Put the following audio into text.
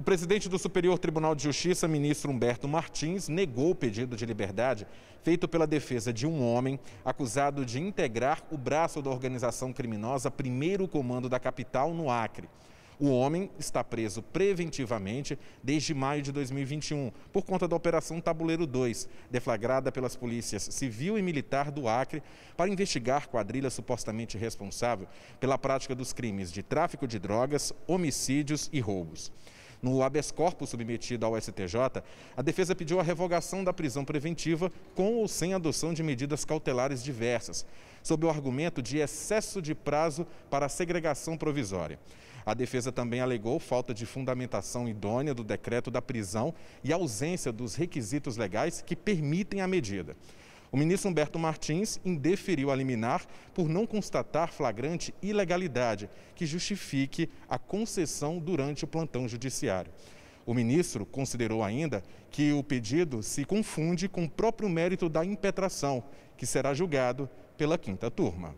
O presidente do Superior Tribunal de Justiça, ministro Humberto Martins, negou o pedido de liberdade feito pela defesa de um homem acusado de integrar o braço da organização criminosa Primeiro Comando da Capital, no Acre. O homem está preso preventivamente desde maio de 2021 por conta da Operação Tabuleiro 2, deflagrada pelas polícias civil e militar do Acre para investigar quadrilha supostamente responsável pela prática dos crimes de tráfico de drogas, homicídios e roubos. No habeas corpus submetido ao STJ, a defesa pediu a revogação da prisão preventiva com ou sem adoção de medidas cautelares diversas, sob o argumento de excesso de prazo para a segregação provisória. A defesa também alegou falta de fundamentação idônea do decreto da prisão e ausência dos requisitos legais que permitem a medida. O ministro Humberto Martins indeferiu a liminar por não constatar flagrante ilegalidade que justifique a concessão durante o plantão judiciário. O ministro considerou ainda que o pedido se confunde com o próprio mérito da impetração, que será julgado pela quinta turma.